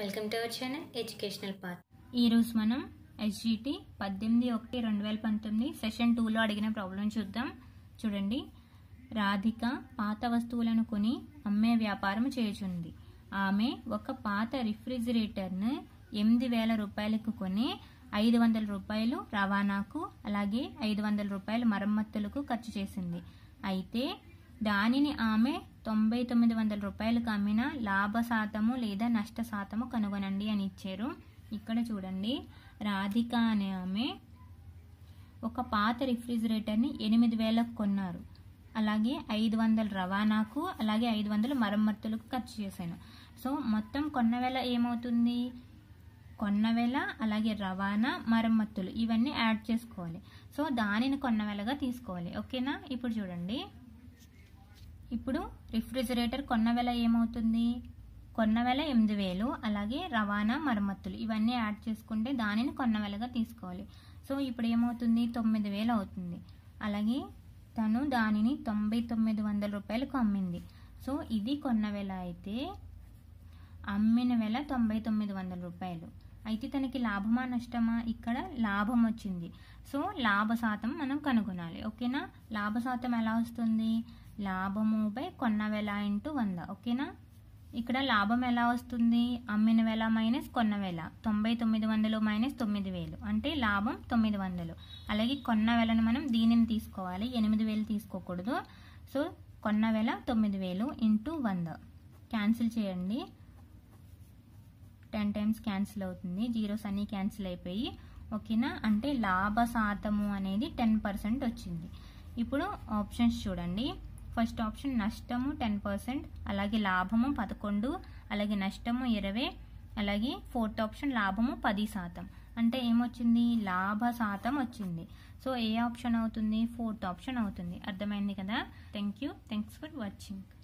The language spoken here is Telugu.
welcome to our channel educational path ఈరోజు మనం ఎస్జిటి పద్దెనిమిది ఒకటి రెండు వేల పంతొమ్మిది సెషన్ టూలో అడిగిన ప్రాబ్లం చూద్దాం చూడండి రాధిక పాత వస్తువులను కొని అమ్మే వ్యాపారం చేయుచుంది ఆమె ఒక పాత రిఫ్రిజిరేటర్ను ఎనిమిది వేల రూపాయలకు కొని ఐదు వందల రూపాయలు రవాణాకు అలాగే ఐదు వందల రూపాయలు మరమ్మతులకు ఖర్చు చేసింది అయితే దానిని ఆమె తొంభై తొమ్మిది వందల రూపాయలకు అమ్మిన లాభ శాతము లేదా నష్ట శాతము కనుగొనండి అని ఇచ్చారు ఇక్కడ చూడండి రాధిక అనే ఆమె ఒక పాత రిఫ్రిజిరేటర్ని ఎనిమిది వేలకు కొన్నారు అలాగే ఐదు వందల రవాణాకు అలాగే ఐదు వందలు మరమ్మతులకు ఖర్చు చేశాను సో మొత్తం కొన్న వేళ ఏమవుతుంది కొన్న వేళ అలాగే రవాణా మరమ్మతులు ఇవన్నీ యాడ్ చేసుకోవాలి సో దానిని కొన్న వేళగా తీసుకోవాలి ఓకేనా ఇప్పుడు చూడండి ఇప్పుడు రిఫ్రిజిరేటర్ కొన్న వేల ఏమవుతుంది కొన్న వేల ఎనిమిది వేలు అలాగే రవాణా మరమ్మతులు ఇవన్నీ యాడ్ చేసుకుంటే దానిని కొన్న వేలగా తీసుకోవాలి సో ఇప్పుడు ఏమవుతుంది తొమ్మిది వేలు అవుతుంది అలాగే తను దానిని తొంభై తొమ్మిది వందల రూపాయలకు అమ్మింది సో ఇది కొన్న వేల అయితే అమ్మిన వెల తొంభై తొమ్మిది వందల రూపాయలు అయితే తనకి లాభమా నష్టమా ఇక్కడ లాభం వచ్చింది సో లాభ శాతం మనం కనుగొనాలి ఓకేనా లాభ శాతం ఎలా వస్తుంది లాభము బై కొన్న ఇంటూ వంద ఓకేనా ఇక్కడ లాభం ఎలా వస్తుంది అమ్మిన వేల మైనస్ కొన్న వేల తొంభై తొమ్మిది వందలు మైనస్ తొమ్మిది వేలు అంటే లాభం తొమ్మిది వందలు అలాగే కొన్న వేలను మనం దీనిని తీసుకోవాలి ఎనిమిది వేలు తీసుకోకూడదు సో కొన్న వేల తొమ్మిది వేలు ఇంటూ వంద క్యాన్సిల్ చేయండి టెన్ టైమ్స్ క్యాన్సిల్ అవుతుంది జీరోస్ అన్నీ క్యాన్సిల్ అయిపోయి ఓకేనా అంటే లాభ శాతము అనేది టెన్ పర్సెంట్ వచ్చింది ఇప్పుడు ఆప్షన్స్ చూడండి ఫస్ట్ ఆప్షన్ నష్టము టెన్ పర్సెంట్ అలాగే లాభము పదకొండు అలాగే నష్టము ఇరవై అలాగే ఫోర్త్ ఆప్షన్ లాభము పది శాతం అంటే ఏమొచ్చింది లాభ శాతం వచ్చింది సో ఏ ఆప్షన్ అవుతుంది ఫోర్త్ ఆప్షన్ అవుతుంది అర్థమైంది కదా thank you thanks for watching